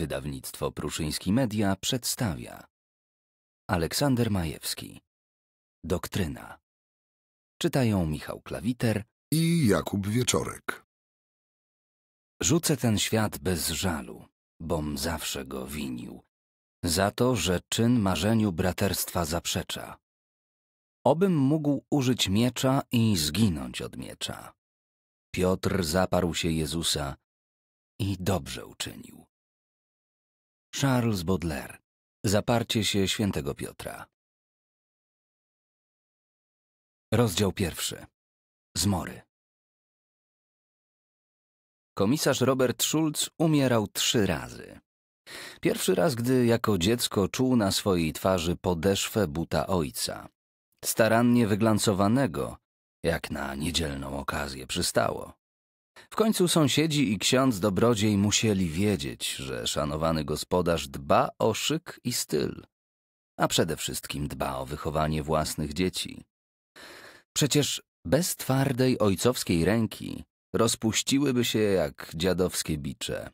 Wydawnictwo Pruszyński Media przedstawia Aleksander Majewski Doktryna Czytają Michał Klawiter i Jakub Wieczorek Rzucę ten świat bez żalu, bom zawsze go winił za to, że czyn marzeniu braterstwa zaprzecza. Obym mógł użyć miecza i zginąć od miecza. Piotr zaparł się Jezusa i dobrze uczynił. Charles Baudelaire. Zaparcie się świętego Piotra. Rozdział pierwszy. Zmory. Komisarz Robert Schulz umierał trzy razy. Pierwszy raz, gdy jako dziecko czuł na swojej twarzy podeszwę buta ojca, starannie wyglancowanego, jak na niedzielną okazję przystało. W końcu sąsiedzi i ksiądz dobrodziej musieli wiedzieć, że szanowany gospodarz dba o szyk i styl, a przede wszystkim dba o wychowanie własnych dzieci. Przecież bez twardej ojcowskiej ręki rozpuściłyby się jak dziadowskie bicze.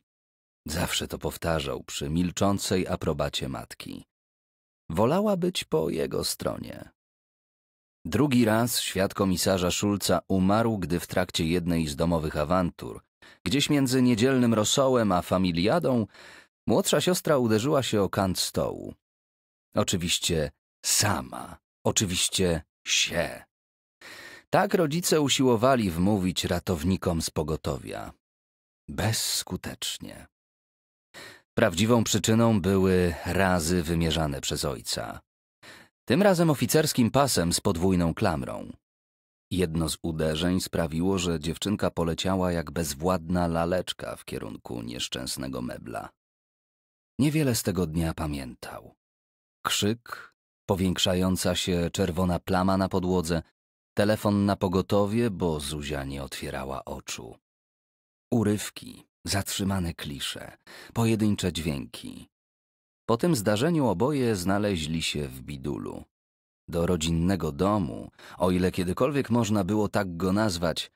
Zawsze to powtarzał przy milczącej aprobacie matki. Wolała być po jego stronie. Drugi raz świat komisarza Szulca umarł, gdy w trakcie jednej z domowych awantur, gdzieś między niedzielnym rosołem a familiadą, młodsza siostra uderzyła się o kant stołu. Oczywiście sama, oczywiście się. Tak rodzice usiłowali wmówić ratownikom z pogotowia. Bezskutecznie. Prawdziwą przyczyną były razy wymierzane przez ojca. Tym razem oficerskim pasem z podwójną klamrą. Jedno z uderzeń sprawiło, że dziewczynka poleciała jak bezwładna laleczka w kierunku nieszczęsnego mebla. Niewiele z tego dnia pamiętał. Krzyk, powiększająca się czerwona plama na podłodze, telefon na pogotowie, bo Zuzia nie otwierała oczu. Urywki, zatrzymane klisze, pojedyncze dźwięki, po tym zdarzeniu oboje znaleźli się w bidulu. Do rodzinnego domu, o ile kiedykolwiek można było tak go nazwać,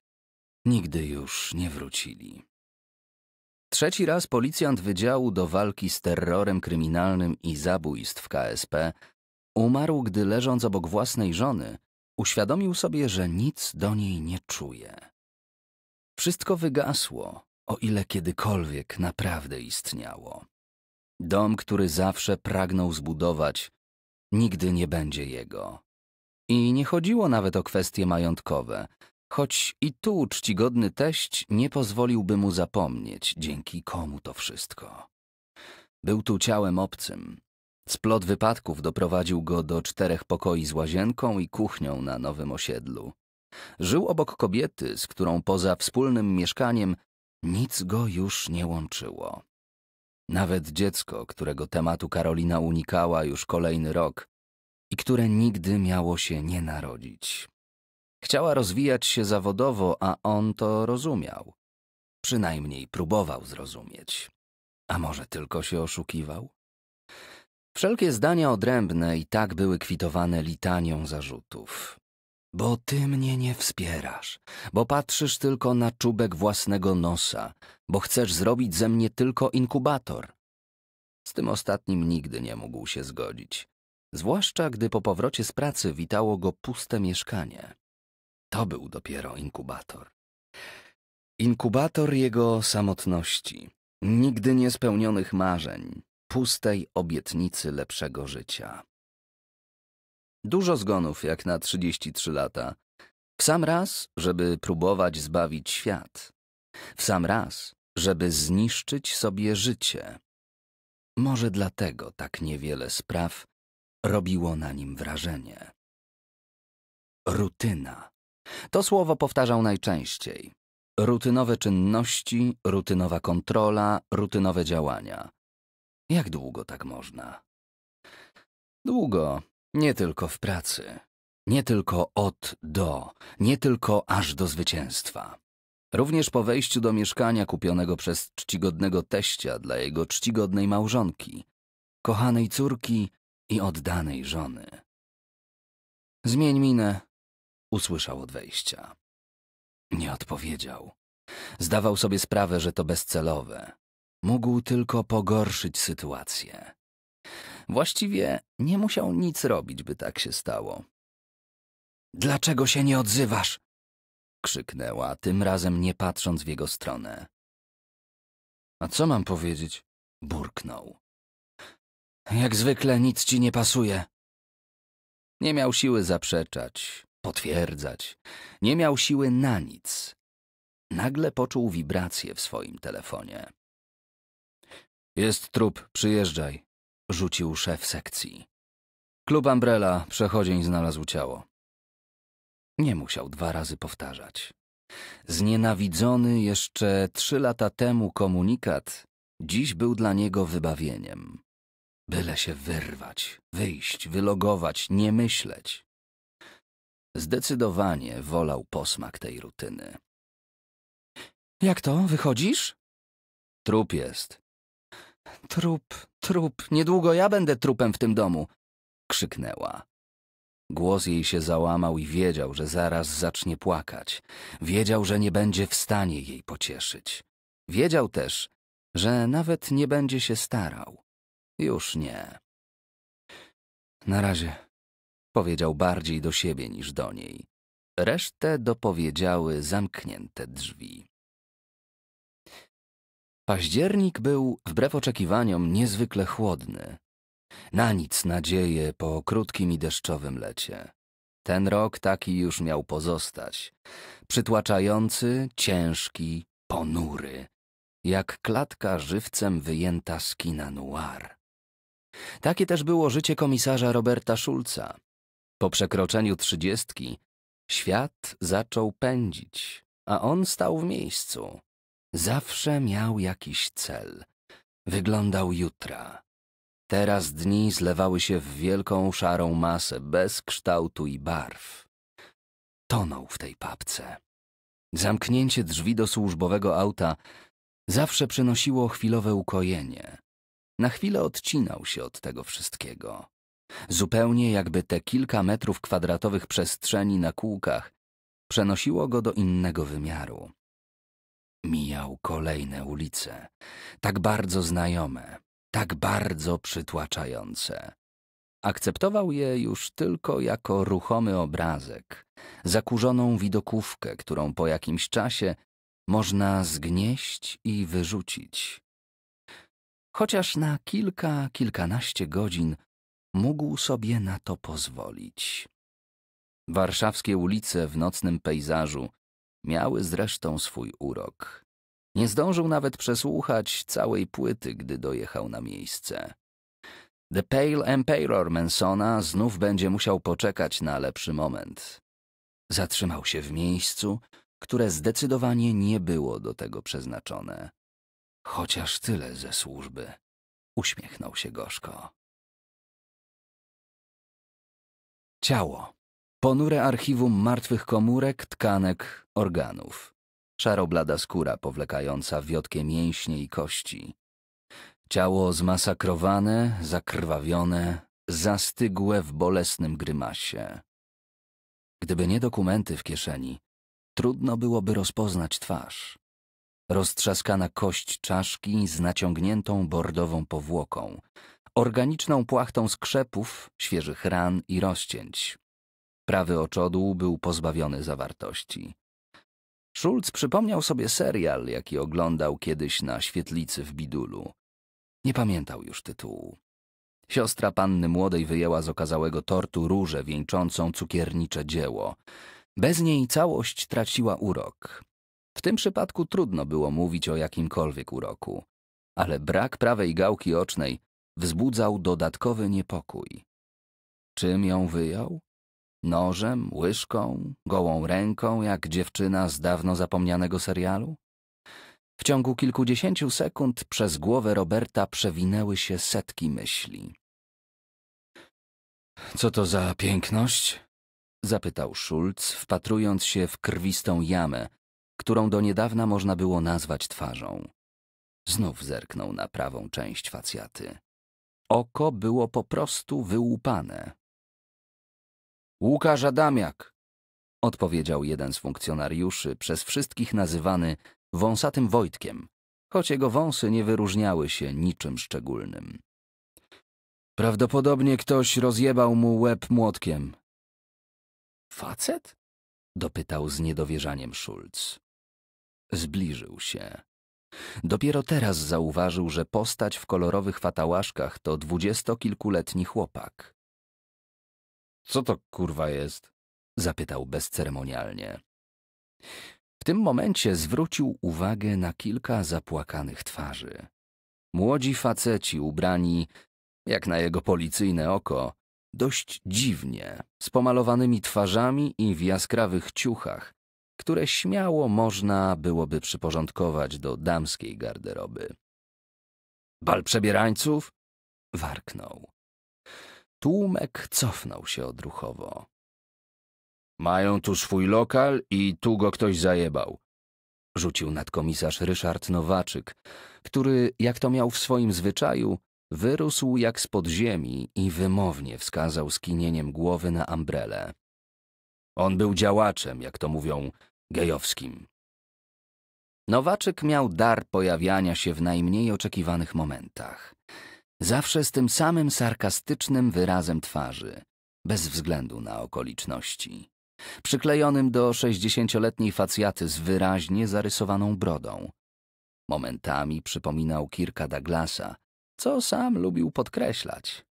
nigdy już nie wrócili. Trzeci raz policjant Wydziału do walki z terrorem kryminalnym i zabójstw KSP umarł, gdy leżąc obok własnej żony, uświadomił sobie, że nic do niej nie czuje. Wszystko wygasło, o ile kiedykolwiek naprawdę istniało. Dom, który zawsze pragnął zbudować, nigdy nie będzie jego. I nie chodziło nawet o kwestie majątkowe, choć i tu czcigodny teść nie pozwoliłby mu zapomnieć, dzięki komu to wszystko. Był tu ciałem obcym. Splot wypadków doprowadził go do czterech pokoi z łazienką i kuchnią na nowym osiedlu. Żył obok kobiety, z którą poza wspólnym mieszkaniem nic go już nie łączyło. Nawet dziecko, którego tematu Karolina unikała już kolejny rok i które nigdy miało się nie narodzić. Chciała rozwijać się zawodowo, a on to rozumiał. Przynajmniej próbował zrozumieć. A może tylko się oszukiwał? Wszelkie zdania odrębne i tak były kwitowane litanią zarzutów. Bo ty mnie nie wspierasz, bo patrzysz tylko na czubek własnego nosa, bo chcesz zrobić ze mnie tylko inkubator. Z tym ostatnim nigdy nie mógł się zgodzić, zwłaszcza gdy po powrocie z pracy witało go puste mieszkanie. To był dopiero inkubator. Inkubator jego samotności, nigdy niespełnionych marzeń, pustej obietnicy lepszego życia. Dużo zgonów jak na 33 lata. W sam raz, żeby próbować zbawić świat. W sam raz, żeby zniszczyć sobie życie. Może dlatego tak niewiele spraw robiło na nim wrażenie. Rutyna. To słowo powtarzał najczęściej. Rutynowe czynności, rutynowa kontrola, rutynowe działania. Jak długo tak można? Długo, nie tylko w pracy, nie tylko od do, nie tylko aż do zwycięstwa. Również po wejściu do mieszkania kupionego przez czcigodnego teścia dla jego czcigodnej małżonki, kochanej córki i oddanej żony. Zmień minę, usłyszał od wejścia. Nie odpowiedział. Zdawał sobie sprawę, że to bezcelowe. Mógł tylko pogorszyć sytuację. Właściwie nie musiał nic robić, by tak się stało. Dlaczego się nie odzywasz? krzyknęła, tym razem nie patrząc w jego stronę. A co mam powiedzieć? burknął. Jak zwykle nic ci nie pasuje. Nie miał siły zaprzeczać, potwierdzać. Nie miał siły na nic. Nagle poczuł wibrację w swoim telefonie. Jest trup, przyjeżdżaj rzucił szef sekcji. Klub Umbrella przechodzień znalazł ciało. Nie musiał dwa razy powtarzać. Znienawidzony jeszcze trzy lata temu komunikat dziś był dla niego wybawieniem. Byle się wyrwać, wyjść, wylogować, nie myśleć. Zdecydowanie wolał posmak tej rutyny. Jak to, wychodzisz? Trup jest. Trup, trup, niedługo ja będę trupem w tym domu! krzyknęła. Głos jej się załamał i wiedział, że zaraz zacznie płakać. Wiedział, że nie będzie w stanie jej pocieszyć. Wiedział też, że nawet nie będzie się starał. Już nie. Na razie, powiedział bardziej do siebie niż do niej. Resztę dopowiedziały zamknięte drzwi. Październik był, wbrew oczekiwaniom, niezwykle chłodny. Na nic nadzieje po krótkim i deszczowym lecie. Ten rok taki już miał pozostać. Przytłaczający, ciężki, ponury. Jak klatka żywcem wyjęta z kina noir. Takie też było życie komisarza Roberta Szulca. Po przekroczeniu trzydziestki świat zaczął pędzić, a on stał w miejscu. Zawsze miał jakiś cel. Wyglądał jutra. Teraz dni zlewały się w wielką szarą masę bez kształtu i barw. Tonął w tej papce. Zamknięcie drzwi do służbowego auta zawsze przynosiło chwilowe ukojenie. Na chwilę odcinał się od tego wszystkiego. Zupełnie jakby te kilka metrów kwadratowych przestrzeni na kółkach przenosiło go do innego wymiaru. Mijał kolejne ulice, tak bardzo znajome, tak bardzo przytłaczające. Akceptował je już tylko jako ruchomy obrazek, zakurzoną widokówkę, którą po jakimś czasie można zgnieść i wyrzucić. Chociaż na kilka, kilkanaście godzin mógł sobie na to pozwolić. Warszawskie ulice w nocnym pejzażu Miały zresztą swój urok. Nie zdążył nawet przesłuchać całej płyty, gdy dojechał na miejsce. The Pale Emperor Mansona znów będzie musiał poczekać na lepszy moment. Zatrzymał się w miejscu, które zdecydowanie nie było do tego przeznaczone. Chociaż tyle ze służby. Uśmiechnął się gorzko. Ciało. Ponure archiwum martwych komórek, tkanek, organów. Szaroblada skóra powlekająca wiotkie mięśnie i kości. Ciało zmasakrowane, zakrwawione, zastygłe w bolesnym grymasie. Gdyby nie dokumenty w kieszeni, trudno byłoby rozpoznać twarz. Roztrzaskana kość czaszki z naciągniętą bordową powłoką, organiczną płachtą skrzepów, świeżych ran i rozcięć, Prawy oczodół był pozbawiony zawartości. Schulz przypomniał sobie serial, jaki oglądał kiedyś na świetlicy w Bidulu. Nie pamiętał już tytułu. Siostra panny młodej wyjęła z okazałego tortu różę wieńczącą cukiernicze dzieło. Bez niej całość traciła urok. W tym przypadku trudno było mówić o jakimkolwiek uroku, ale brak prawej gałki ocznej wzbudzał dodatkowy niepokój. Czym ją wyjął? Nożem, łyżką, gołą ręką, jak dziewczyna z dawno zapomnianego serialu? W ciągu kilkudziesięciu sekund przez głowę Roberta przewinęły się setki myśli. Co to za piękność? zapytał Schulz, wpatrując się w krwistą jamę, którą do niedawna można było nazwać twarzą. Znów zerknął na prawą część facjaty. Oko było po prostu wyłupane, Łukasz Adamiak, odpowiedział jeden z funkcjonariuszy, przez wszystkich nazywany wąsatym Wojtkiem, choć jego wąsy nie wyróżniały się niczym szczególnym. Prawdopodobnie ktoś rozjebał mu łeb młotkiem. Facet? dopytał z niedowierzaniem Schulz. Zbliżył się. Dopiero teraz zauważył, że postać w kolorowych fatałaszkach to dwudziestokilkuletni chłopak. Co to kurwa jest? zapytał bezceremonialnie. W tym momencie zwrócił uwagę na kilka zapłakanych twarzy. Młodzi faceci ubrani, jak na jego policyjne oko, dość dziwnie, z pomalowanymi twarzami i w jaskrawych ciuchach, które śmiało można byłoby przyporządkować do damskiej garderoby. Bal przebierańców? Warknął. Tłumek cofnął się odruchowo. Mają tu swój lokal i tu go ktoś zajebał. Rzucił nadkomisarz Ryszard Nowaczyk, który, jak to miał w swoim zwyczaju, wyrósł jak spod ziemi i wymownie wskazał skinieniem głowy na ambrelę. On był działaczem, jak to mówią, gejowskim. Nowaczyk miał dar pojawiania się w najmniej oczekiwanych momentach. Zawsze z tym samym sarkastycznym wyrazem twarzy, bez względu na okoliczności. Przyklejonym do sześćdziesięcioletniej facjaty z wyraźnie zarysowaną brodą. Momentami przypominał Kirka Douglasa, co sam lubił podkreślać.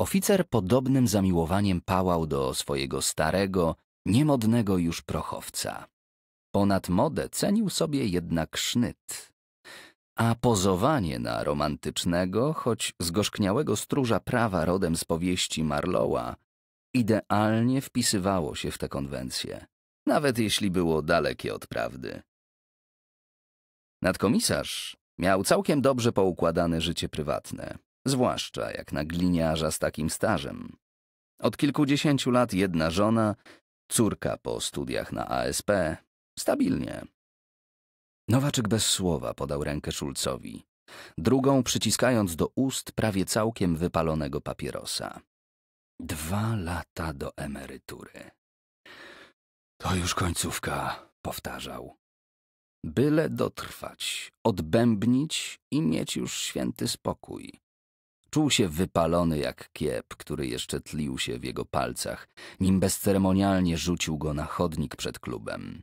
Oficer podobnym zamiłowaniem pałał do swojego starego, niemodnego już prochowca. Ponad modę cenił sobie jednak sznyt, a pozowanie na romantycznego, choć zgorzkniałego stróża prawa rodem z powieści Marlowa idealnie wpisywało się w tę konwencję, nawet jeśli było dalekie od prawdy. Nadkomisarz miał całkiem dobrze poukładane życie prywatne, zwłaszcza jak na gliniarza z takim stażem. Od kilkudziesięciu lat jedna żona, córka po studiach na ASP, stabilnie, Nowaczek bez słowa podał rękę Szulcowi, drugą przyciskając do ust prawie całkiem wypalonego papierosa. Dwa lata do emerytury. To już końcówka, powtarzał. Byle dotrwać, odbębnić i mieć już święty spokój. Czuł się wypalony jak kiep, który jeszcze tlił się w jego palcach, nim bezceremonialnie rzucił go na chodnik przed klubem.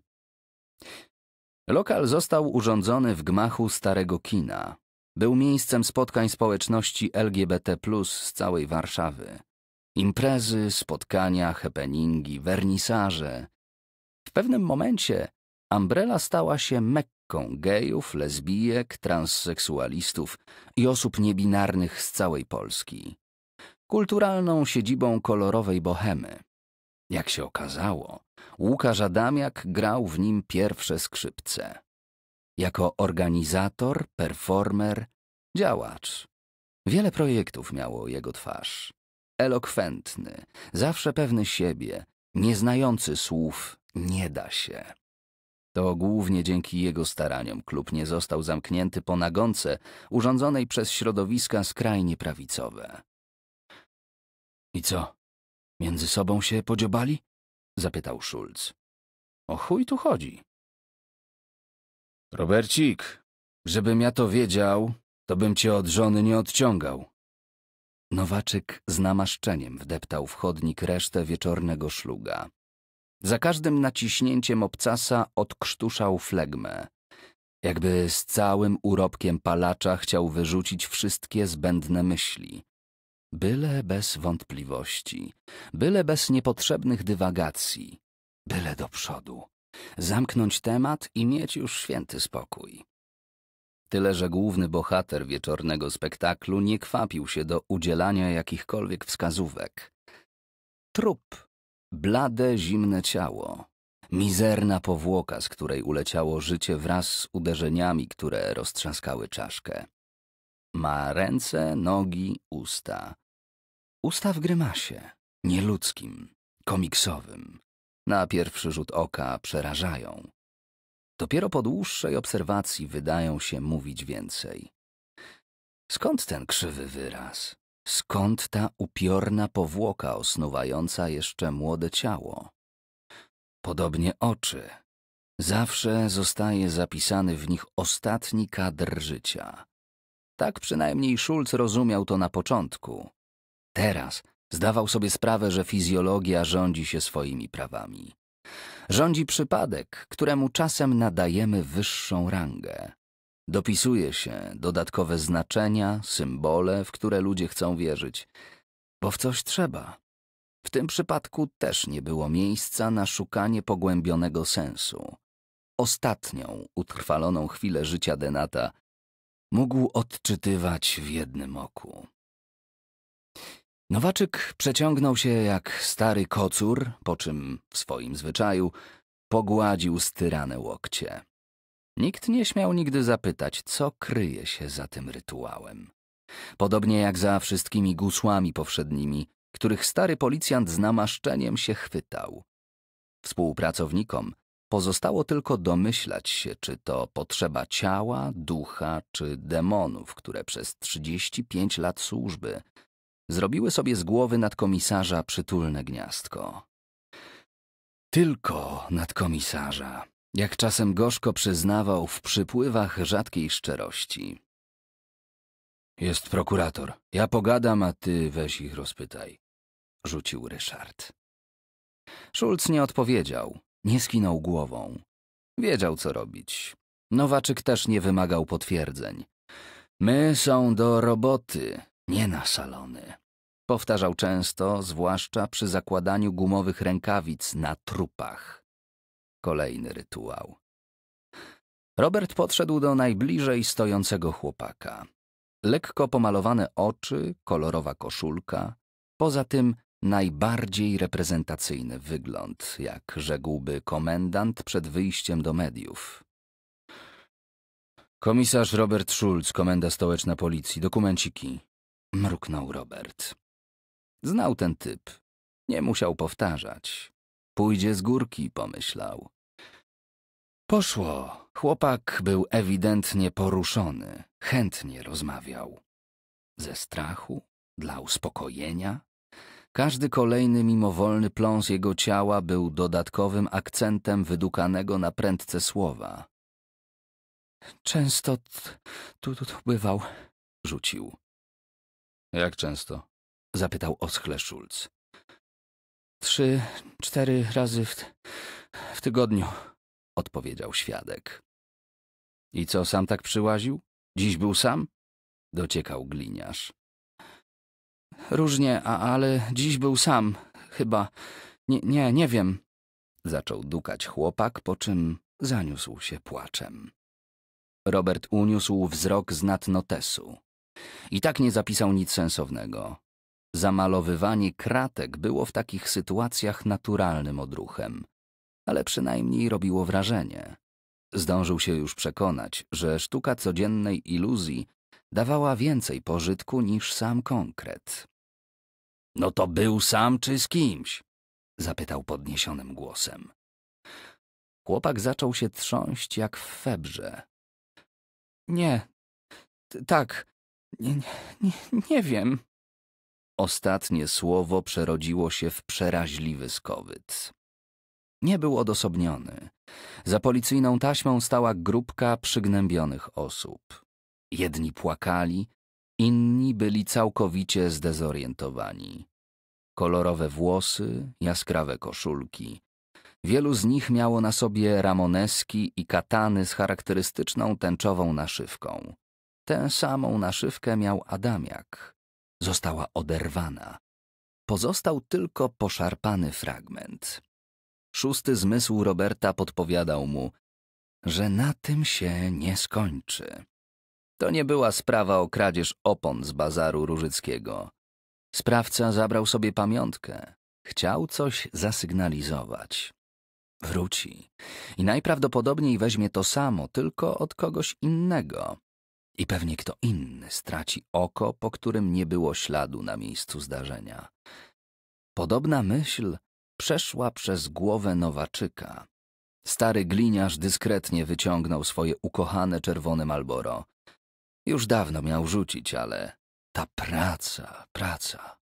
Lokal został urządzony w gmachu Starego Kina. Był miejscem spotkań społeczności LGBT z całej Warszawy. Imprezy, spotkania, happeningi, wernisaże. W pewnym momencie Umbrella stała się mekką gejów, lesbijek, transseksualistów i osób niebinarnych z całej Polski. Kulturalną siedzibą kolorowej bohemy. Jak się okazało, Łukasz Adamiak grał w nim pierwsze skrzypce. Jako organizator, performer, działacz. Wiele projektów miało jego twarz. Elokwentny, zawsze pewny siebie, nieznający słów nie da się. To głównie dzięki jego staraniom klub nie został zamknięty po nagonce urządzonej przez środowiska skrajnie prawicowe. I co? Między sobą się podziobali? zapytał Schulz. O chuj tu chodzi? Robercik, żebym ja to wiedział, to bym cię od żony nie odciągał. Nowaczek z namaszczeniem wdeptał w chodnik resztę wieczornego szluga. Za każdym naciśnięciem obcasa odkrztuszał flegmę. Jakby z całym urobkiem palacza chciał wyrzucić wszystkie zbędne myśli byle bez wątpliwości, byle bez niepotrzebnych dywagacji, byle do przodu, zamknąć temat i mieć już święty spokój. Tyle, że główny bohater wieczornego spektaklu nie kwapił się do udzielania jakichkolwiek wskazówek. Trup, blade, zimne ciało, mizerna powłoka, z której uleciało życie wraz z uderzeniami, które roztrzaskały czaszkę. Ma ręce, nogi, usta. Usta w grymasie, nieludzkim, komiksowym. Na pierwszy rzut oka przerażają. Dopiero po dłuższej obserwacji wydają się mówić więcej. Skąd ten krzywy wyraz? Skąd ta upiorna powłoka osnuwająca jeszcze młode ciało? Podobnie oczy. Zawsze zostaje zapisany w nich ostatni kadr życia. Tak przynajmniej Schulz rozumiał to na początku. Teraz zdawał sobie sprawę, że fizjologia rządzi się swoimi prawami. Rządzi przypadek, któremu czasem nadajemy wyższą rangę. Dopisuje się dodatkowe znaczenia, symbole, w które ludzie chcą wierzyć, bo w coś trzeba. W tym przypadku też nie było miejsca na szukanie pogłębionego sensu. Ostatnią utrwaloną chwilę życia Denata mógł odczytywać w jednym oku. Nowaczyk przeciągnął się jak stary kocur, po czym, w swoim zwyczaju, pogładził styrane łokcie. Nikt nie śmiał nigdy zapytać, co kryje się za tym rytuałem. Podobnie jak za wszystkimi gusłami powszednimi, których stary policjant z namaszczeniem się chwytał. Współpracownikom Pozostało tylko domyślać się, czy to potrzeba ciała, ducha czy demonów, które przez 35 lat służby zrobiły sobie z głowy nadkomisarza przytulne gniazdko. Tylko nadkomisarza, jak czasem gorzko przyznawał w przypływach rzadkiej szczerości. Jest prokurator. Ja pogadam, a ty weź ich rozpytaj, rzucił Ryszard. Szulc nie odpowiedział, nie skinął głową. Wiedział, co robić. Nowaczyk też nie wymagał potwierdzeń. My są do roboty, nie na salony. Powtarzał często, zwłaszcza przy zakładaniu gumowych rękawic na trupach. Kolejny rytuał. Robert podszedł do najbliżej stojącego chłopaka. Lekko pomalowane oczy, kolorowa koszulka, poza tym najbardziej reprezentacyjny wygląd, jak rzekłby komendant przed wyjściem do mediów. Komisarz Robert Schulz, Komenda Stołeczna Policji, dokumenciki. Mruknął Robert. Znał ten typ. Nie musiał powtarzać. Pójdzie z górki, pomyślał. Poszło. Chłopak był ewidentnie poruszony. Chętnie rozmawiał. Ze strachu? Dla uspokojenia? Każdy kolejny mimowolny pląs jego ciała był dodatkowym akcentem wydukanego na prędce słowa. Często tu, tu, tu bywał, rzucił. Jak często? zapytał oschle Schulz. Trzy, cztery razy w, w tygodniu, odpowiedział świadek. I co, sam tak przyłaził? Dziś był sam? Dociekał gliniarz. Różnie, a, ale dziś był sam, chyba. Nie, nie, nie wiem. Zaczął dukać chłopak, po czym zaniósł się płaczem. Robert uniósł wzrok z nad notesu. I tak nie zapisał nic sensownego. Zamalowywanie kratek było w takich sytuacjach naturalnym odruchem, ale przynajmniej robiło wrażenie. Zdążył się już przekonać, że sztuka codziennej iluzji dawała więcej pożytku niż sam konkret. No to był sam czy z kimś? zapytał podniesionym głosem. Chłopak zaczął się trząść jak w febrze. Nie, tak, nie, nie, nie wiem. Ostatnie słowo przerodziło się w przeraźliwy skowyt. Nie był odosobniony. Za policyjną taśmą stała grupka przygnębionych osób. Jedni płakali, inni byli całkowicie zdezorientowani. Kolorowe włosy, jaskrawe koszulki. Wielu z nich miało na sobie ramoneski i katany z charakterystyczną tęczową naszywką. Tę samą naszywkę miał Adamiak. Została oderwana. Pozostał tylko poszarpany fragment. Szósty zmysł Roberta podpowiadał mu, że na tym się nie skończy. To nie była sprawa o kradzież opon z bazaru Różyckiego. Sprawca zabrał sobie pamiątkę. Chciał coś zasygnalizować. Wróci. I najprawdopodobniej weźmie to samo, tylko od kogoś innego. I pewnie kto inny straci oko, po którym nie było śladu na miejscu zdarzenia. Podobna myśl przeszła przez głowę Nowaczyka. Stary gliniarz dyskretnie wyciągnął swoje ukochane czerwone Malboro. Już dawno miał rzucić, ale ta praca, praca.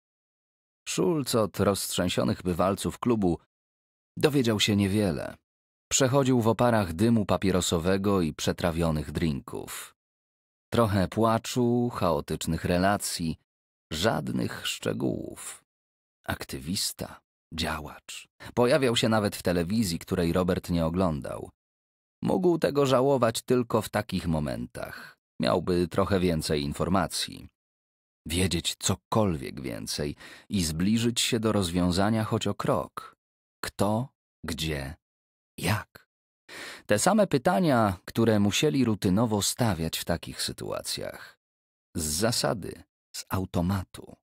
Szulc od roztrzęsionych bywalców klubu dowiedział się niewiele. Przechodził w oparach dymu papierosowego i przetrawionych drinków. Trochę płaczu, chaotycznych relacji, żadnych szczegółów. Aktywista, działacz. Pojawiał się nawet w telewizji, której Robert nie oglądał. Mógł tego żałować tylko w takich momentach miałby trochę więcej informacji. Wiedzieć cokolwiek więcej i zbliżyć się do rozwiązania choć o krok. Kto, gdzie, jak? Te same pytania, które musieli rutynowo stawiać w takich sytuacjach. Z zasady, z automatu.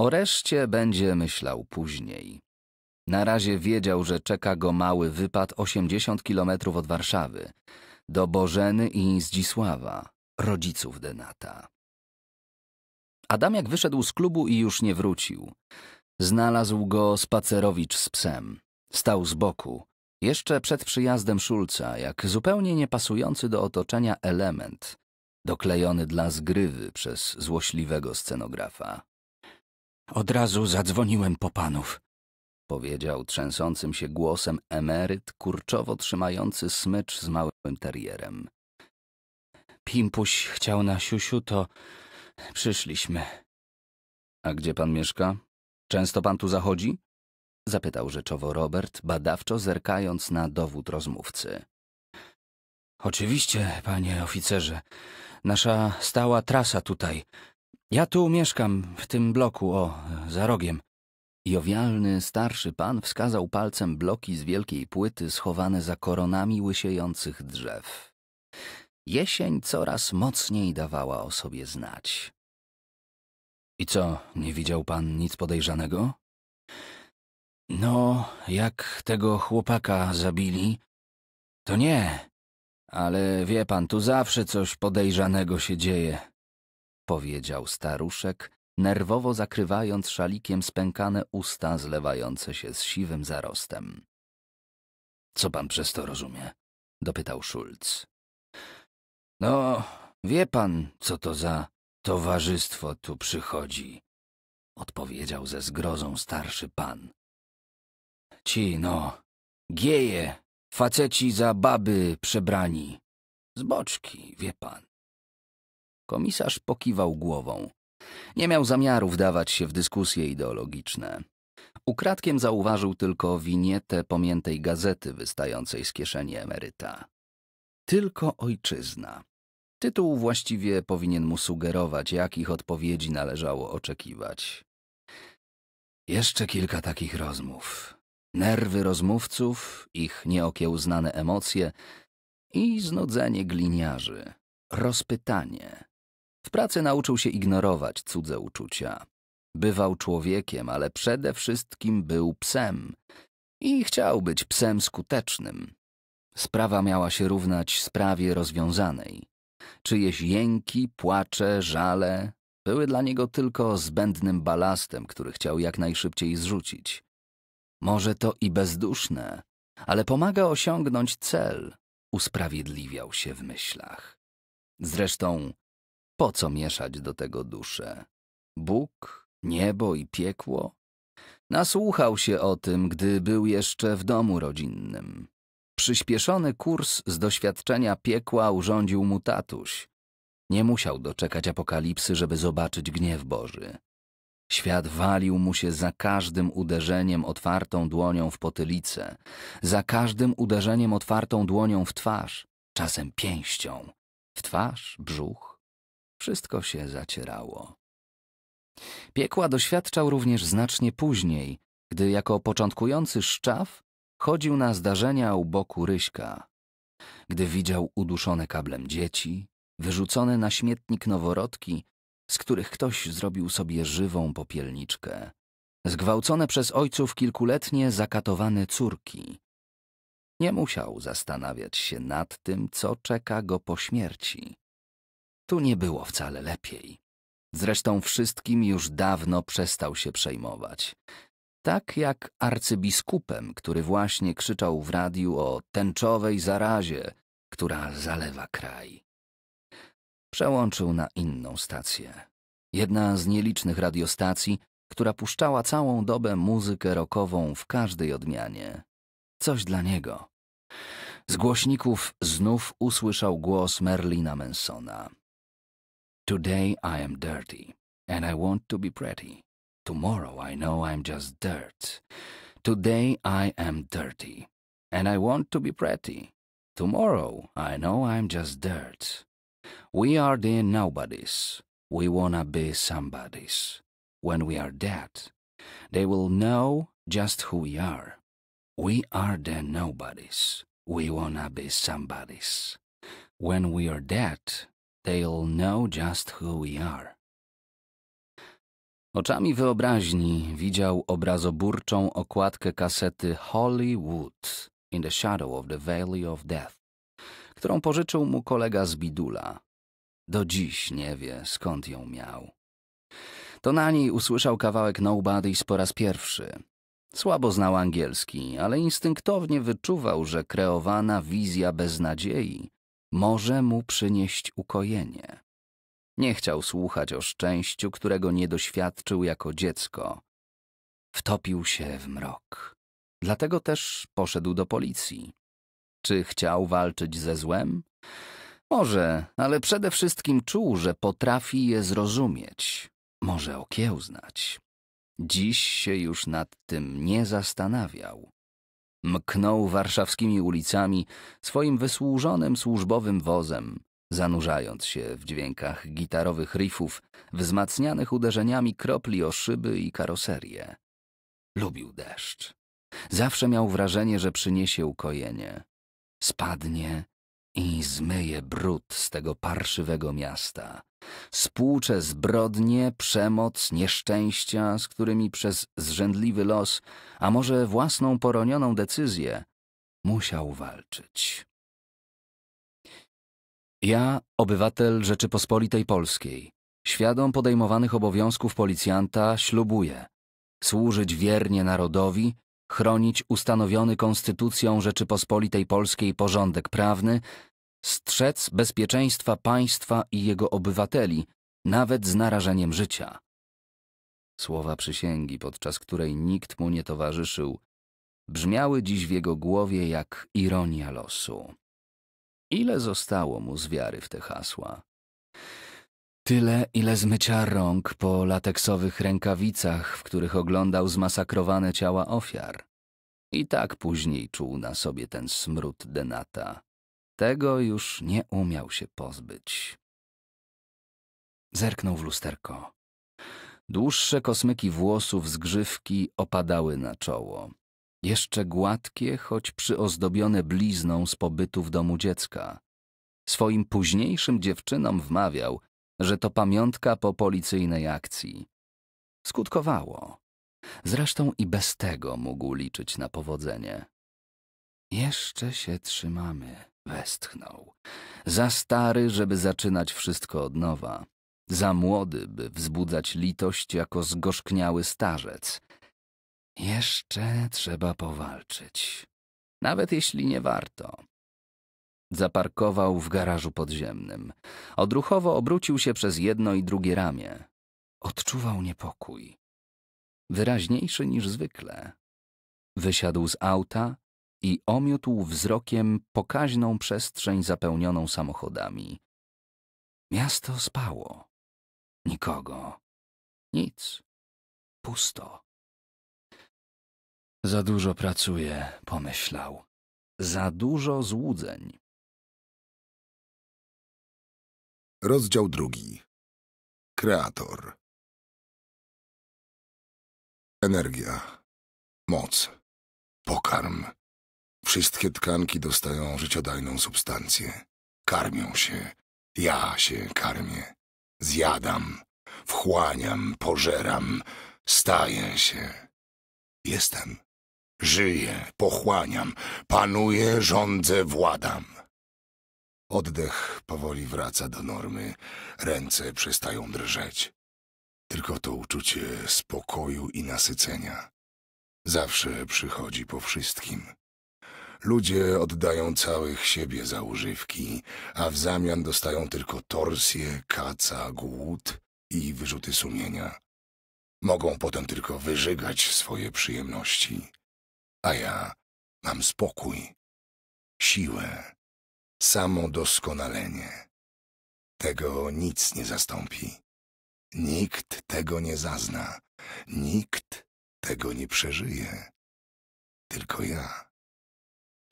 O reszcie będzie myślał później. Na razie wiedział, że czeka go mały wypad 80 kilometrów od Warszawy, do Bożeny i Zdzisława, rodziców Denata. Adamiak wyszedł z klubu i już nie wrócił. Znalazł go spacerowicz z psem. Stał z boku, jeszcze przed przyjazdem Szulca, jak zupełnie niepasujący do otoczenia element, doklejony dla zgrywy przez złośliwego scenografa. Od razu zadzwoniłem po panów, powiedział trzęsącym się głosem emeryt, kurczowo trzymający smycz z małym terierem. Pimpuś chciał na siusiu, to przyszliśmy. A gdzie pan mieszka? Często pan tu zachodzi? Zapytał rzeczowo Robert, badawczo zerkając na dowód rozmówcy. Oczywiście, panie oficerze. Nasza stała trasa tutaj. Ja tu mieszkam, w tym bloku, o, za rogiem. Jowialny, starszy pan wskazał palcem bloki z wielkiej płyty schowane za koronami łysiejących drzew. Jesień coraz mocniej dawała o sobie znać. I co, nie widział pan nic podejrzanego? No, jak tego chłopaka zabili? To nie, ale wie pan, tu zawsze coś podejrzanego się dzieje, powiedział staruszek, nerwowo zakrywając szalikiem spękane usta zlewające się z siwym zarostem. Co pan przez to rozumie? dopytał Schulz. No, wie pan, co to za towarzystwo tu przychodzi, odpowiedział ze zgrozą starszy pan. Ci, no, gieje, faceci za baby przebrani. Z boczki, wie pan. Komisarz pokiwał głową. Nie miał zamiaru wdawać się w dyskusje ideologiczne. Ukradkiem zauważył tylko winietę pomiętej gazety wystającej z kieszeni emeryta. Tylko ojczyzna. Tytuł właściwie powinien mu sugerować, jakich odpowiedzi należało oczekiwać. Jeszcze kilka takich rozmów. Nerwy rozmówców, ich nieokiełznane emocje i znudzenie gliniarzy. Rozpytanie. W pracy nauczył się ignorować cudze uczucia. Bywał człowiekiem, ale przede wszystkim był psem. I chciał być psem skutecznym. Sprawa miała się równać sprawie rozwiązanej. Czyjeś jęki, płacze, żale były dla niego tylko zbędnym balastem, który chciał jak najszybciej zrzucić. Może to i bezduszne, ale pomaga osiągnąć cel, usprawiedliwiał się w myślach. Zresztą, po co mieszać do tego duszę? Bóg, niebo i piekło? Nasłuchał się o tym, gdy był jeszcze w domu rodzinnym. Przyspieszony kurs z doświadczenia piekła urządził mu tatuś. Nie musiał doczekać apokalipsy, żeby zobaczyć gniew Boży. Świat walił mu się za każdym uderzeniem otwartą dłonią w potylicę, za każdym uderzeniem otwartą dłonią w twarz, czasem pięścią, w twarz, brzuch. Wszystko się zacierało. Piekła doświadczał również znacznie później, gdy jako początkujący szczaw Chodził na zdarzenia u boku Ryśka, gdy widział uduszone kablem dzieci, wyrzucone na śmietnik noworodki, z których ktoś zrobił sobie żywą popielniczkę, zgwałcone przez ojców kilkuletnie zakatowane córki. Nie musiał zastanawiać się nad tym, co czeka go po śmierci. Tu nie było wcale lepiej. Zresztą wszystkim już dawno przestał się przejmować tak jak arcybiskupem, który właśnie krzyczał w radiu o tęczowej zarazie, która zalewa kraj. Przełączył na inną stację. Jedna z nielicznych radiostacji, która puszczała całą dobę muzykę rockową w każdej odmianie. Coś dla niego. Z głośników znów usłyszał głos Merlina Mansona. Today I am dirty and I want to be pretty. Tomorrow I know I'm just dirt. Today I am dirty. And I want to be pretty. Tomorrow I know I'm just dirt. We are the nobodies. We wanna be somebodies. When we are dead, they will know just who we are. We are the nobodies. We wanna be somebodies. When we are dead, they'll know just who we are. Oczami wyobraźni widział obrazoburczą okładkę kasety Hollywood in the Shadow of the Valley of Death, którą pożyczył mu kolega z Bidula. Do dziś nie wie, skąd ją miał. To na niej usłyszał kawałek Nobody's po raz pierwszy. Słabo znał angielski, ale instynktownie wyczuwał, że kreowana wizja beznadziei może mu przynieść ukojenie. Nie chciał słuchać o szczęściu, którego nie doświadczył jako dziecko. Wtopił się w mrok. Dlatego też poszedł do policji. Czy chciał walczyć ze złem? Może, ale przede wszystkim czuł, że potrafi je zrozumieć, może okiełznać. Dziś się już nad tym nie zastanawiał. Mknął warszawskimi ulicami swoim wysłużonym służbowym wozem, zanurzając się w dźwiękach gitarowych riffów, wzmacnianych uderzeniami kropli o szyby i karoserię. Lubił deszcz. Zawsze miał wrażenie, że przyniesie ukojenie. Spadnie i zmyje brud z tego parszywego miasta. Spłucze zbrodnie, przemoc, nieszczęścia, z którymi przez zrzędliwy los, a może własną poronioną decyzję, musiał walczyć. Ja, obywatel Rzeczypospolitej Polskiej, świadom podejmowanych obowiązków policjanta, ślubuję służyć wiernie narodowi, chronić ustanowiony Konstytucją Rzeczypospolitej Polskiej porządek prawny, strzec bezpieczeństwa państwa i jego obywateli, nawet z narażeniem życia. Słowa przysięgi, podczas której nikt mu nie towarzyszył, brzmiały dziś w jego głowie jak ironia losu. Ile zostało mu z wiary w te hasła? Tyle, ile zmycia rąk po lateksowych rękawicach, w których oglądał zmasakrowane ciała ofiar. I tak później czuł na sobie ten smród denata. Tego już nie umiał się pozbyć. Zerknął w lusterko. Dłuższe kosmyki włosów z grzywki opadały na czoło. Jeszcze gładkie, choć przyozdobione blizną z pobytu w domu dziecka. Swoim późniejszym dziewczynom wmawiał, że to pamiątka po policyjnej akcji. Skutkowało. Zresztą i bez tego mógł liczyć na powodzenie. Jeszcze się trzymamy, westchnął. Za stary, żeby zaczynać wszystko od nowa. Za młody, by wzbudzać litość jako zgorzkniały starzec. Jeszcze trzeba powalczyć. Nawet jeśli nie warto. Zaparkował w garażu podziemnym. Odruchowo obrócił się przez jedno i drugie ramię. Odczuwał niepokój. Wyraźniejszy niż zwykle. Wysiadł z auta i omiótł wzrokiem pokaźną przestrzeń zapełnioną samochodami. Miasto spało. Nikogo. Nic. Pusto. Za dużo pracuje, pomyślał. Za dużo złudzeń. Rozdział drugi. Kreator. Energia, moc, pokarm. Wszystkie tkanki dostają życiodajną substancję. Karmią się. Ja się karmię. Zjadam, wchłaniam, pożeram, staję się. Jestem. Żyję, pochłaniam, panuję, rządzę, władam. Oddech powoli wraca do normy, ręce przestają drżeć. Tylko to uczucie spokoju i nasycenia. Zawsze przychodzi po wszystkim. Ludzie oddają całych siebie za używki, a w zamian dostają tylko torsje, kaca, głód i wyrzuty sumienia. Mogą potem tylko wyżygać swoje przyjemności a ja mam spokój, siłę, samo doskonalenie. Tego nic nie zastąpi. Nikt tego nie zazna, nikt tego nie przeżyje. Tylko ja.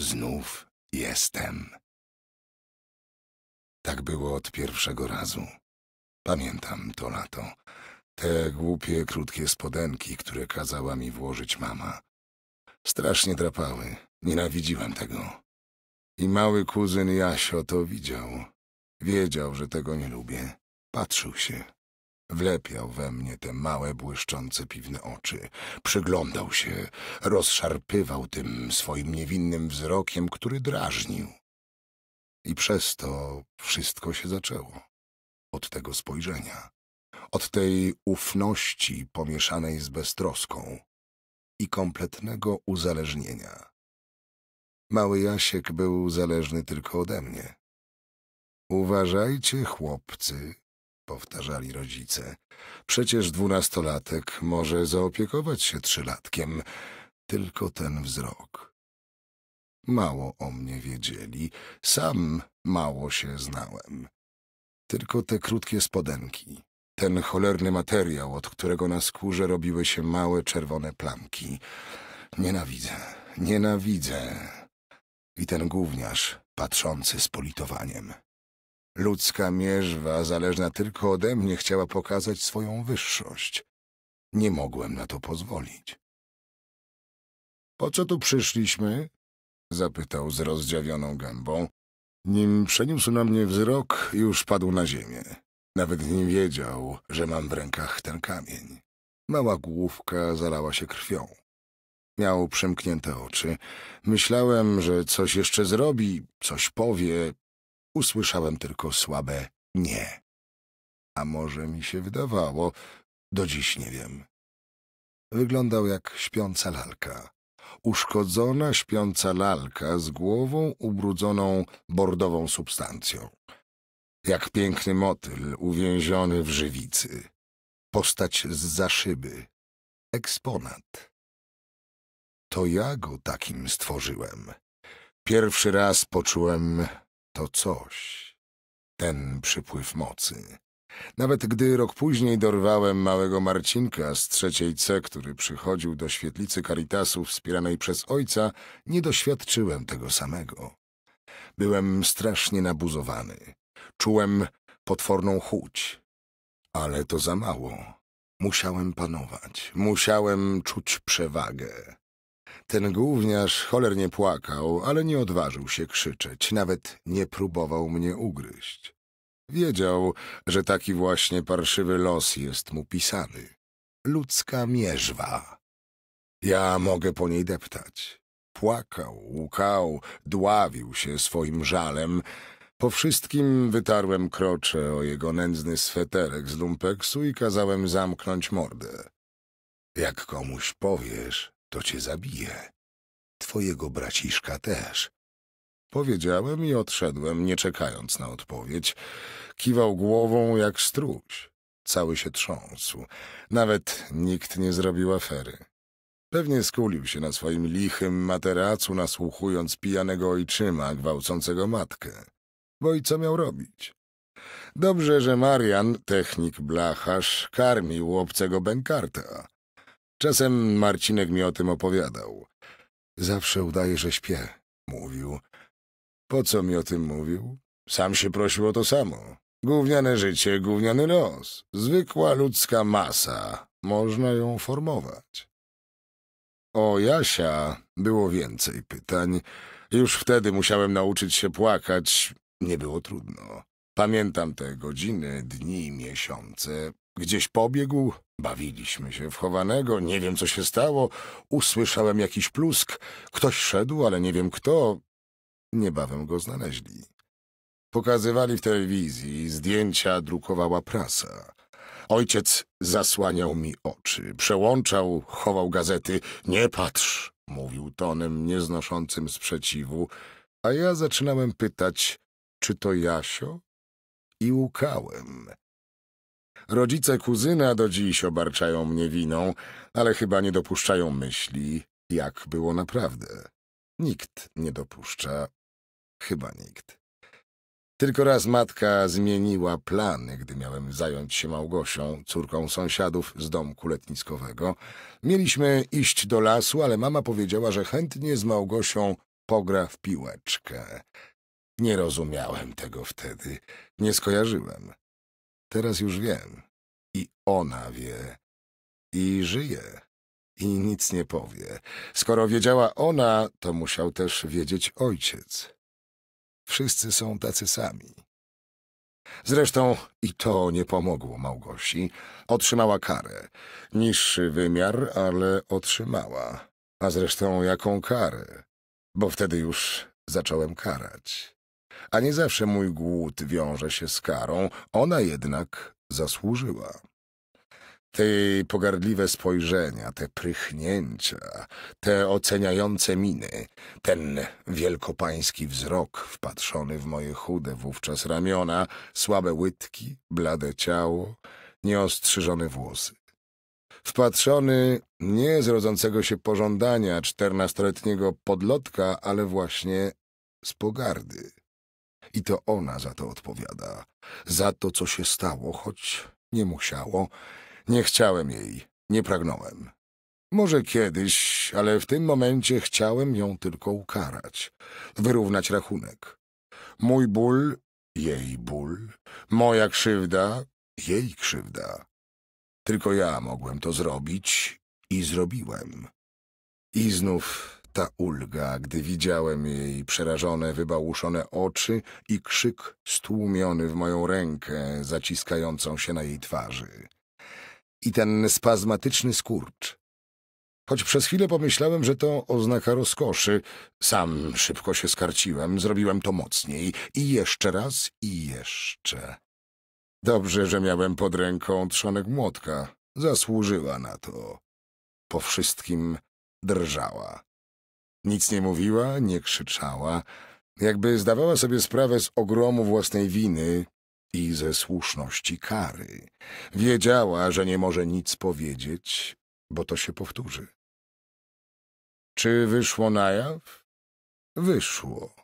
Znów jestem. Tak było od pierwszego razu. Pamiętam to lato. Te głupie, krótkie spodenki, które kazała mi włożyć mama. Strasznie drapały. Nienawidziłem tego. I mały kuzyn Jasio to widział. Wiedział, że tego nie lubię. Patrzył się. Wlepiał we mnie te małe, błyszczące piwne oczy. Przyglądał się, rozszarpywał tym swoim niewinnym wzrokiem, który drażnił. I przez to wszystko się zaczęło. Od tego spojrzenia. Od tej ufności pomieszanej z beztroską i kompletnego uzależnienia. Mały Jasiek był zależny tylko ode mnie. Uważajcie, chłopcy, powtarzali rodzice. Przecież dwunastolatek może zaopiekować się trzylatkiem, tylko ten wzrok. Mało o mnie wiedzieli, sam mało się znałem. Tylko te krótkie spodenki, ten cholerny materiał, od którego na skórze robiły się małe czerwone plamki. Nienawidzę, nienawidzę. I ten gówniarz, patrzący z politowaniem. Ludzka mierzwa, zależna tylko ode mnie, chciała pokazać swoją wyższość. Nie mogłem na to pozwolić. Po co tu przyszliśmy? Zapytał z rozdziawioną gębą. Nim przeniósł na mnie wzrok, już padł na ziemię. Nawet nie wiedział, że mam w rękach ten kamień. Mała główka zalała się krwią. Miał przymknięte oczy. Myślałem, że coś jeszcze zrobi, coś powie. Usłyszałem tylko słabe nie. A może mi się wydawało, do dziś nie wiem. Wyglądał jak śpiąca lalka. Uszkodzona śpiąca lalka z głową ubrudzoną bordową substancją jak piękny motyl uwięziony w żywicy. Postać z za szyby. Eksponat. To ja go takim stworzyłem. Pierwszy raz poczułem to coś. Ten przypływ mocy. Nawet gdy rok później dorwałem małego Marcinka z trzeciej C, który przychodził do świetlicy Caritasu wspieranej przez ojca, nie doświadczyłem tego samego. Byłem strasznie nabuzowany. Czułem potworną chłódź, ale to za mało. Musiałem panować, musiałem czuć przewagę. Ten główniarz cholernie płakał, ale nie odważył się krzyczeć, nawet nie próbował mnie ugryźć. Wiedział, że taki właśnie parszywy los jest mu pisany. Ludzka mierzwa. Ja mogę po niej deptać. Płakał, łkał, dławił się swoim żalem, po wszystkim wytarłem krocze o jego nędzny sweterek z lumpeksu i kazałem zamknąć mordę. Jak komuś powiesz, to cię zabije. Twojego braciszka też. Powiedziałem i odszedłem, nie czekając na odpowiedź. Kiwał głową jak struś. Cały się trząsł. Nawet nikt nie zrobił afery. Pewnie skulił się na swoim lichym materacu, nasłuchując pijanego ojczyma gwałcącego matkę bo i co miał robić? Dobrze, że Marian, technik blacharz, karmił obcego bękarta. Czasem Marcinek mi o tym opowiadał. Zawsze udaje, że śpię, mówił. Po co mi o tym mówił? Sam się prosił o to samo. Gówniane życie, gówniany los. Zwykła ludzka masa. Można ją formować. O Jasia było więcej pytań. Już wtedy musiałem nauczyć się płakać, nie było trudno. Pamiętam te godziny, dni, miesiące. Gdzieś pobiegł, bawiliśmy się w chowanego, nie wiem co się stało, usłyszałem jakiś plusk, ktoś szedł, ale nie wiem kto. Niebawem go znaleźli. Pokazywali w telewizji, zdjęcia drukowała prasa. Ojciec zasłaniał mi oczy, przełączał, chował gazety. Nie patrz, mówił tonem nieznoszącym sprzeciwu, a ja zaczynałem pytać, czy to Jasio? I łkałem. Rodzice kuzyna do dziś obarczają mnie winą, ale chyba nie dopuszczają myśli, jak było naprawdę. Nikt nie dopuszcza, chyba nikt. Tylko raz matka zmieniła plany, gdy miałem zająć się Małgosią, córką sąsiadów z domku letniskowego. Mieliśmy iść do lasu, ale mama powiedziała, że chętnie z Małgosią pogra w piłeczkę. Nie rozumiałem tego wtedy, nie skojarzyłem. Teraz już wiem. I ona wie. I żyje. I nic nie powie. Skoro wiedziała ona, to musiał też wiedzieć ojciec. Wszyscy są tacy sami. Zresztą i to nie pomogło Małgosi. Otrzymała karę. Niższy wymiar, ale otrzymała. A zresztą jaką karę? Bo wtedy już zacząłem karać a nie zawsze mój głód wiąże się z karą, ona jednak zasłużyła. Te pogardliwe spojrzenia, te prychnięcia, te oceniające miny, ten wielkopański wzrok wpatrzony w moje chude wówczas ramiona, słabe łydki, blade ciało, nieostrzyżone włosy. Wpatrzony nie z rodzącego się pożądania czternastoletniego podlotka, ale właśnie z pogardy. I to ona za to odpowiada. Za to, co się stało, choć nie musiało. Nie chciałem jej, nie pragnąłem. Może kiedyś, ale w tym momencie chciałem ją tylko ukarać, wyrównać rachunek. Mój ból, jej ból, moja krzywda, jej krzywda. Tylko ja mogłem to zrobić i zrobiłem. I znów ta ulga, gdy widziałem jej przerażone, wybałuszone oczy i krzyk stłumiony w moją rękę zaciskającą się na jej twarzy. I ten spazmatyczny skurcz. Choć przez chwilę pomyślałem, że to oznaka rozkoszy, sam szybko się skarciłem, zrobiłem to mocniej i jeszcze raz i jeszcze. Dobrze, że miałem pod ręką trzonek młotka. Zasłużyła na to. Po wszystkim drżała. Nic nie mówiła, nie krzyczała, jakby zdawała sobie sprawę z ogromu własnej winy i ze słuszności kary. Wiedziała, że nie może nic powiedzieć, bo to się powtórzy. Czy wyszło na jaw? Wyszło.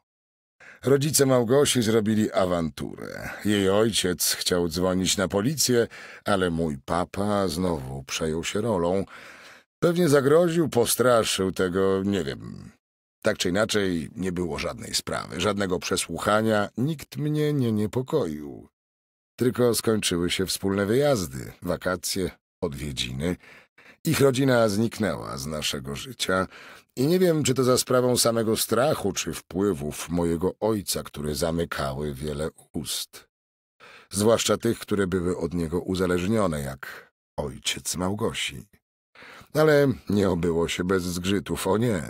Rodzice Małgosi zrobili awanturę. Jej ojciec chciał dzwonić na policję, ale mój papa znowu przejął się rolą. Pewnie zagroził, postraszył tego, nie wiem. Tak czy inaczej, nie było żadnej sprawy, żadnego przesłuchania, nikt mnie nie niepokoił. Tylko skończyły się wspólne wyjazdy, wakacje, odwiedziny. Ich rodzina zniknęła z naszego życia i nie wiem, czy to za sprawą samego strachu, czy wpływów mojego ojca, które zamykały wiele ust. Zwłaszcza tych, które były od niego uzależnione, jak ojciec Małgosi. Ale nie obyło się bez zgrzytów, o nie.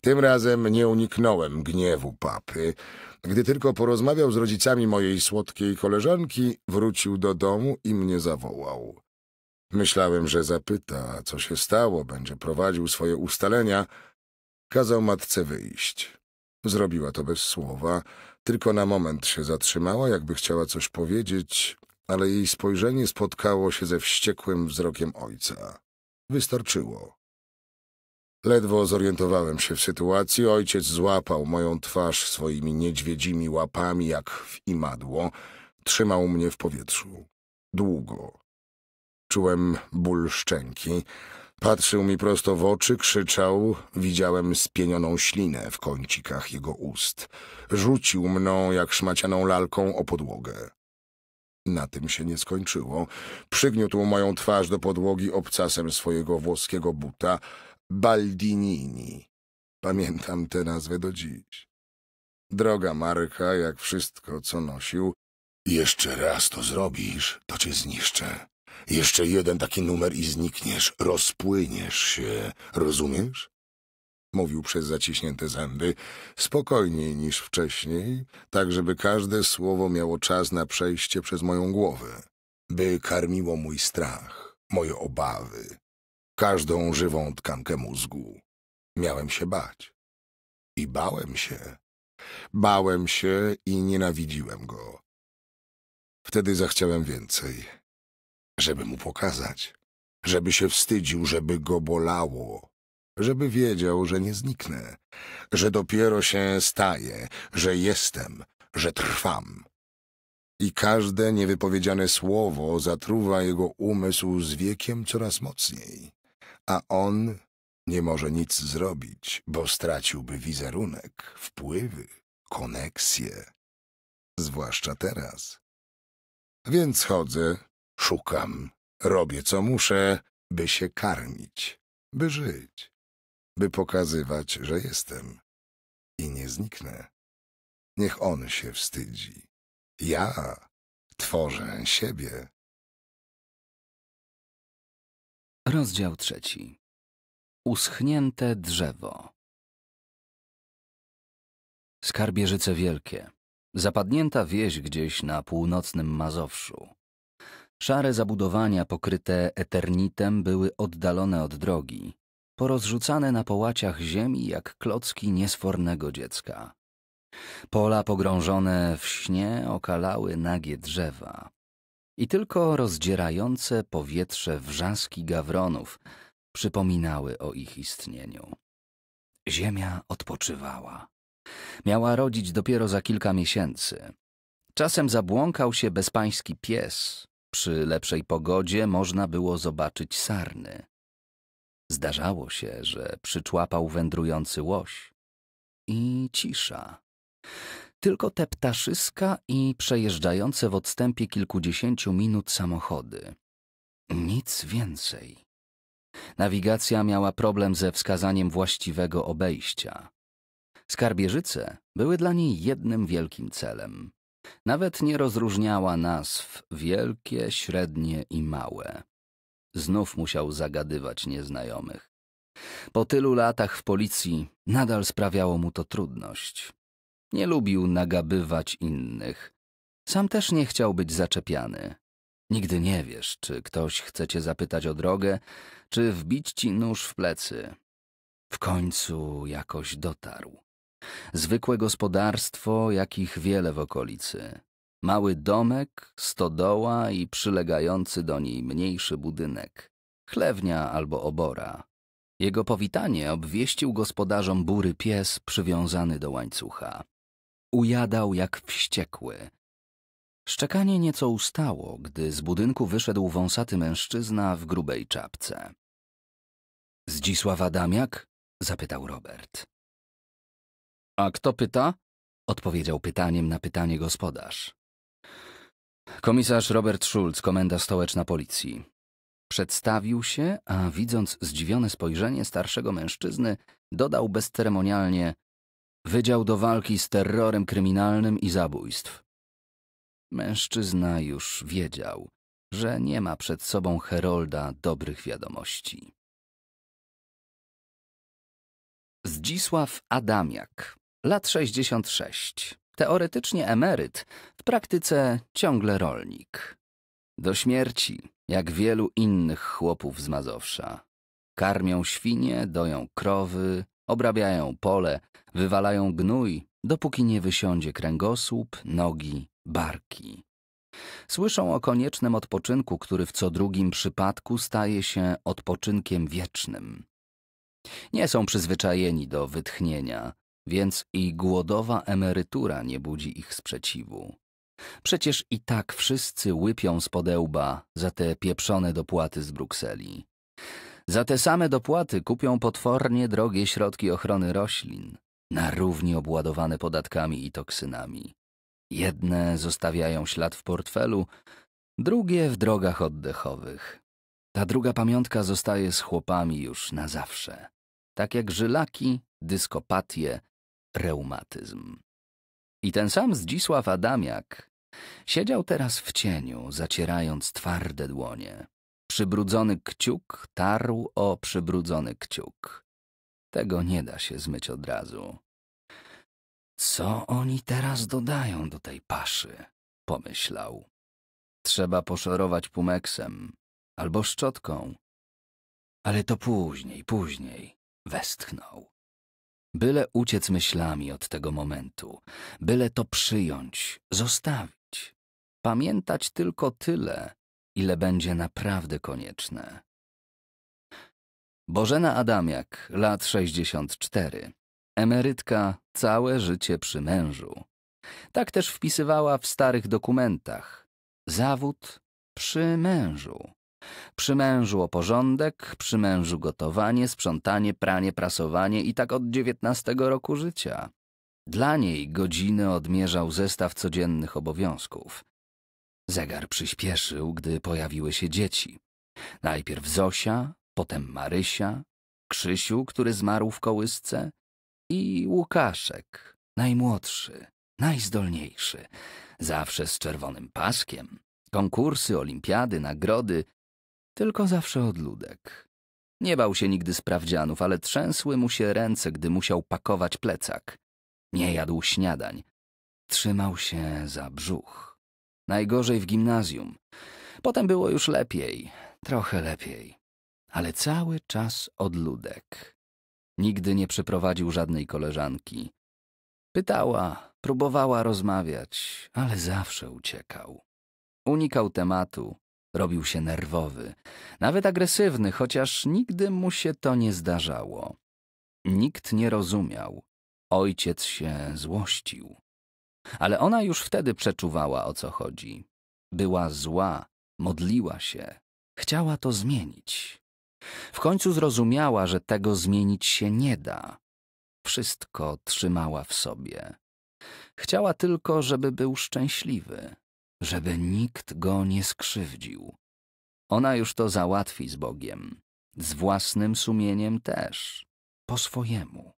Tym razem nie uniknąłem gniewu papy. Gdy tylko porozmawiał z rodzicami mojej słodkiej koleżanki, wrócił do domu i mnie zawołał. Myślałem, że zapyta, co się stało, będzie prowadził swoje ustalenia. Kazał matce wyjść. Zrobiła to bez słowa, tylko na moment się zatrzymała, jakby chciała coś powiedzieć, ale jej spojrzenie spotkało się ze wściekłym wzrokiem ojca. Wystarczyło. Ledwo zorientowałem się w sytuacji, ojciec złapał moją twarz swoimi niedźwiedzimi łapami jak w imadło, trzymał mnie w powietrzu. Długo. Czułem ból szczęki, patrzył mi prosto w oczy, krzyczał, widziałem spienioną ślinę w kącikach jego ust. Rzucił mną jak szmacianą lalką o podłogę. Na tym się nie skończyło. Przygniótł moją twarz do podłogi obcasem swojego włoskiego buta Baldinini. Pamiętam tę nazwę do dziś. Droga marka, jak wszystko, co nosił. Jeszcze raz to zrobisz, to cię zniszczę. Jeszcze jeden taki numer i znikniesz, rozpłyniesz się, rozumiesz? mówił przez zaciśnięte zęby, spokojniej niż wcześniej, tak żeby każde słowo miało czas na przejście przez moją głowę, by karmiło mój strach, moje obawy, każdą żywą tkankę mózgu. Miałem się bać. I bałem się. Bałem się i nienawidziłem go. Wtedy zachciałem więcej, żeby mu pokazać, żeby się wstydził, żeby go bolało żeby wiedział, że nie zniknę, że dopiero się staję, że jestem, że trwam. I każde niewypowiedziane słowo zatruwa jego umysł z wiekiem coraz mocniej, a on nie może nic zrobić, bo straciłby wizerunek, wpływy, koneksje, zwłaszcza teraz. Więc chodzę, szukam, robię co muszę, by się karmić, by żyć by pokazywać, że jestem. I nie zniknę. Niech on się wstydzi. Ja tworzę siebie. Rozdział trzeci. Uschnięte drzewo. Skarbierzyce wielkie. Zapadnięta wieś gdzieś na północnym Mazowszu. Szare zabudowania pokryte eternitem były oddalone od drogi, porozrzucane na połaciach ziemi jak klocki niesfornego dziecka. Pola pogrążone w śnie okalały nagie drzewa i tylko rozdzierające powietrze wrzaski gawronów przypominały o ich istnieniu. Ziemia odpoczywała. Miała rodzić dopiero za kilka miesięcy. Czasem zabłąkał się bezpański pies. Przy lepszej pogodzie można było zobaczyć sarny. Zdarzało się, że przyczłapał wędrujący łoś. I cisza. Tylko te ptaszyska i przejeżdżające w odstępie kilkudziesięciu minut samochody. Nic więcej. Nawigacja miała problem ze wskazaniem właściwego obejścia. Skarbieżyce były dla niej jednym wielkim celem. Nawet nie rozróżniała nazw wielkie, średnie i małe znów musiał zagadywać nieznajomych. Po tylu latach w policji nadal sprawiało mu to trudność. Nie lubił nagabywać innych. Sam też nie chciał być zaczepiany. Nigdy nie wiesz, czy ktoś chce cię zapytać o drogę, czy wbić ci nóż w plecy. W końcu jakoś dotarł. Zwykłe gospodarstwo, jakich wiele w okolicy. Mały domek, stodoła i przylegający do niej mniejszy budynek, chlewnia albo obora. Jego powitanie obwieścił gospodarzom bury pies przywiązany do łańcucha. Ujadał jak wściekły. Szczekanie nieco ustało, gdy z budynku wyszedł wąsaty mężczyzna w grubej czapce. Zdzisława Damiak? – zapytał Robert. A kto pyta? odpowiedział pytaniem na pytanie gospodarz. Komisarz Robert Schulz, komenda stołeczna policji. Przedstawił się, a widząc zdziwione spojrzenie starszego mężczyzny, dodał bezceremonialnie Wydział do walki z terrorem kryminalnym i zabójstw. Mężczyzna już wiedział, że nie ma przed sobą Herolda dobrych wiadomości. Zdzisław Adamiak, lat 66, Teoretycznie emeryt, w praktyce ciągle rolnik. Do śmierci, jak wielu innych chłopów z Mazowsza. Karmią świnie, doją krowy, obrabiają pole, wywalają gnój, dopóki nie wysiądzie kręgosłup, nogi, barki. Słyszą o koniecznym odpoczynku, który w co drugim przypadku staje się odpoczynkiem wiecznym. Nie są przyzwyczajeni do wytchnienia, więc i głodowa emerytura nie budzi ich sprzeciwu. Przecież i tak wszyscy łypią z podełba za te pieprzone dopłaty z Brukseli. Za te same dopłaty kupią potwornie drogie środki ochrony roślin, na równi obładowane podatkami i toksynami. Jedne zostawiają ślad w portfelu, drugie w drogach oddechowych. Ta druga pamiątka zostaje z chłopami już na zawsze. Tak jak żylaki, dyskopatie reumatyzm. I ten sam Zdzisław Adamiak siedział teraz w cieniu, zacierając twarde dłonie. Przybrudzony kciuk tarł o przybrudzony kciuk. Tego nie da się zmyć od razu. Co oni teraz dodają do tej paszy? pomyślał. Trzeba poszorować pumeksem albo szczotką. Ale to później, później westchnął. Byle uciec myślami od tego momentu, byle to przyjąć, zostawić. Pamiętać tylko tyle, ile będzie naprawdę konieczne. Bożena Adamiak, lat 64. Emerytka całe życie przy mężu. Tak też wpisywała w starych dokumentach. Zawód przy mężu. Przy mężu porządek, przy mężu gotowanie, sprzątanie, pranie, prasowanie i tak od dziewiętnastego roku życia. Dla niej godziny odmierzał zestaw codziennych obowiązków. Zegar przyspieszył, gdy pojawiły się dzieci. Najpierw Zosia, potem Marysia, Krzysiu, który zmarł w kołysce i Łukaszek, najmłodszy, najzdolniejszy, zawsze z czerwonym paskiem. Konkursy, olimpiady, nagrody, tylko zawsze odludek. Nie bał się nigdy sprawdzianów, ale trzęsły mu się ręce, gdy musiał pakować plecak. Nie jadł śniadań. Trzymał się za brzuch. Najgorzej w gimnazjum. Potem było już lepiej, trochę lepiej. Ale cały czas odludek. Nigdy nie przyprowadził żadnej koleżanki. Pytała, próbowała rozmawiać, ale zawsze uciekał. Unikał tematu, Robił się nerwowy, nawet agresywny, chociaż nigdy mu się to nie zdarzało. Nikt nie rozumiał. Ojciec się złościł. Ale ona już wtedy przeczuwała, o co chodzi. Była zła, modliła się, chciała to zmienić. W końcu zrozumiała, że tego zmienić się nie da. Wszystko trzymała w sobie. Chciała tylko, żeby był szczęśliwy żeby nikt go nie skrzywdził. Ona już to załatwi z Bogiem, z własnym sumieniem też, po swojemu.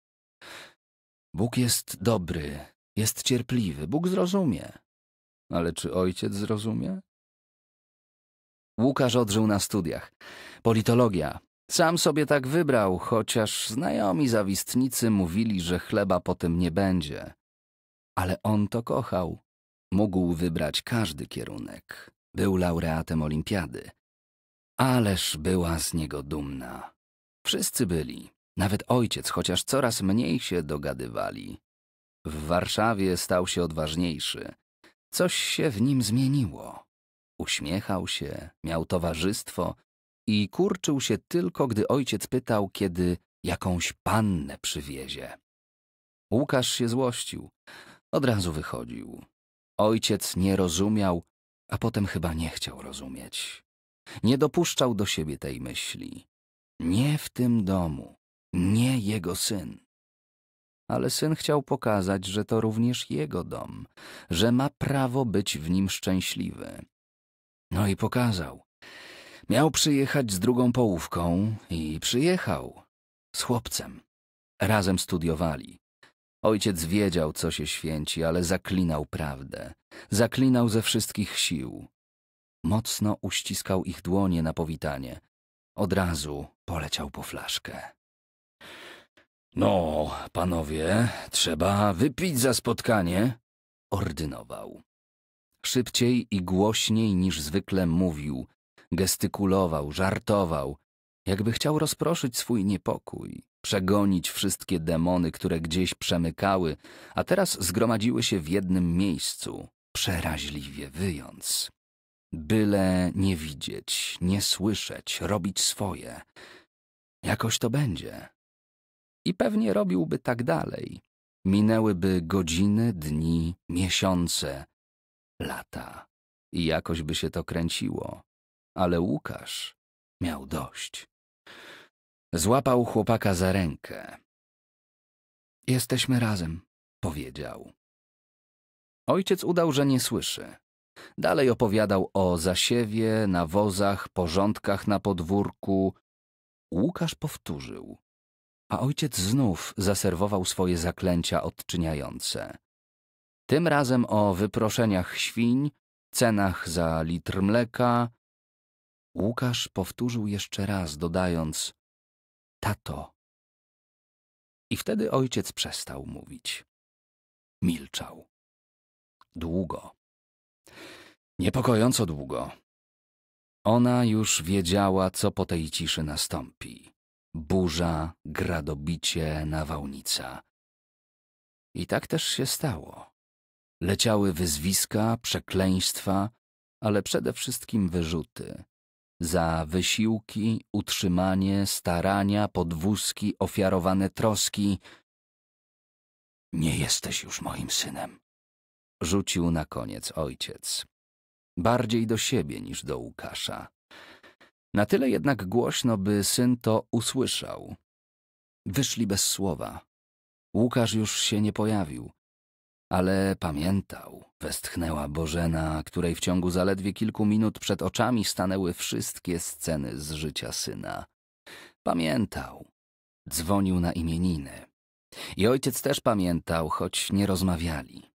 Bóg jest dobry, jest cierpliwy, Bóg zrozumie. Ale czy ojciec zrozumie? Łukasz odżył na studiach. Politologia. Sam sobie tak wybrał, chociaż znajomi zawistnicy mówili, że chleba po tym nie będzie. Ale on to kochał. Mógł wybrać każdy kierunek. Był laureatem olimpiady. Ależ była z niego dumna. Wszyscy byli, nawet ojciec, chociaż coraz mniej się dogadywali. W Warszawie stał się odważniejszy. Coś się w nim zmieniło. Uśmiechał się, miał towarzystwo i kurczył się tylko, gdy ojciec pytał, kiedy jakąś pannę przywiezie. Łukasz się złościł. Od razu wychodził. Ojciec nie rozumiał, a potem chyba nie chciał rozumieć. Nie dopuszczał do siebie tej myśli. Nie w tym domu, nie jego syn. Ale syn chciał pokazać, że to również jego dom, że ma prawo być w nim szczęśliwy. No i pokazał. Miał przyjechać z drugą połówką i przyjechał. Z chłopcem. Razem studiowali. Ojciec wiedział, co się święci, ale zaklinał prawdę. Zaklinał ze wszystkich sił. Mocno uściskał ich dłonie na powitanie. Od razu poleciał po flaszkę. No, panowie, trzeba wypić za spotkanie, ordynował. Szybciej i głośniej niż zwykle mówił, gestykulował, żartował, jakby chciał rozproszyć swój niepokój przegonić wszystkie demony, które gdzieś przemykały, a teraz zgromadziły się w jednym miejscu, przeraźliwie wyjąc. Byle nie widzieć, nie słyszeć, robić swoje. Jakoś to będzie. I pewnie robiłby tak dalej. Minęłyby godziny, dni, miesiące, lata. I jakoś by się to kręciło. Ale Łukasz miał dość. Złapał chłopaka za rękę. Jesteśmy razem, powiedział. Ojciec udał, że nie słyszy. Dalej opowiadał o zasiewie, nawozach, porządkach na podwórku. Łukasz powtórzył, a ojciec znów zaserwował swoje zaklęcia odczyniające. Tym razem o wyproszeniach świń, cenach za litr mleka. Łukasz powtórzył jeszcze raz, dodając Tato. I wtedy ojciec przestał mówić. Milczał. Długo. Niepokojąco długo. Ona już wiedziała, co po tej ciszy nastąpi. Burza, gradobicie, nawałnica. I tak też się stało. Leciały wyzwiska, przekleństwa, ale przede wszystkim wyrzuty za wysiłki, utrzymanie, starania, podwózki, ofiarowane troski. Nie jesteś już moim synem, rzucił na koniec ojciec. Bardziej do siebie niż do Łukasza. Na tyle jednak głośno, by syn to usłyszał. Wyszli bez słowa. Łukasz już się nie pojawił ale pamiętał. Westchnęła Bożena, której w ciągu zaledwie kilku minut przed oczami stanęły wszystkie sceny z życia syna. Pamiętał. Dzwonił na imieniny. I ojciec też pamiętał, choć nie rozmawiali.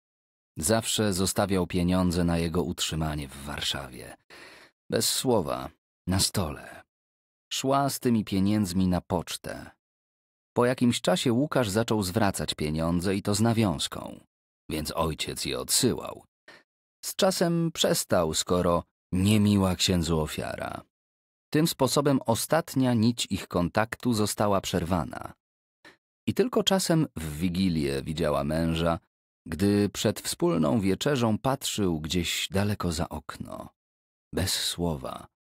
Zawsze zostawiał pieniądze na jego utrzymanie w Warszawie. Bez słowa, na stole. Szła z tymi pieniędzmi na pocztę. Po jakimś czasie Łukasz zaczął zwracać pieniądze i to z nawiązką więc ojciec je odsyłał. Z czasem przestał, skoro niemiła księdzu ofiara. Tym sposobem ostatnia nić ich kontaktu została przerwana. I tylko czasem w wigilię widziała męża, gdy przed wspólną wieczerzą patrzył gdzieś daleko za okno. Bez słowa,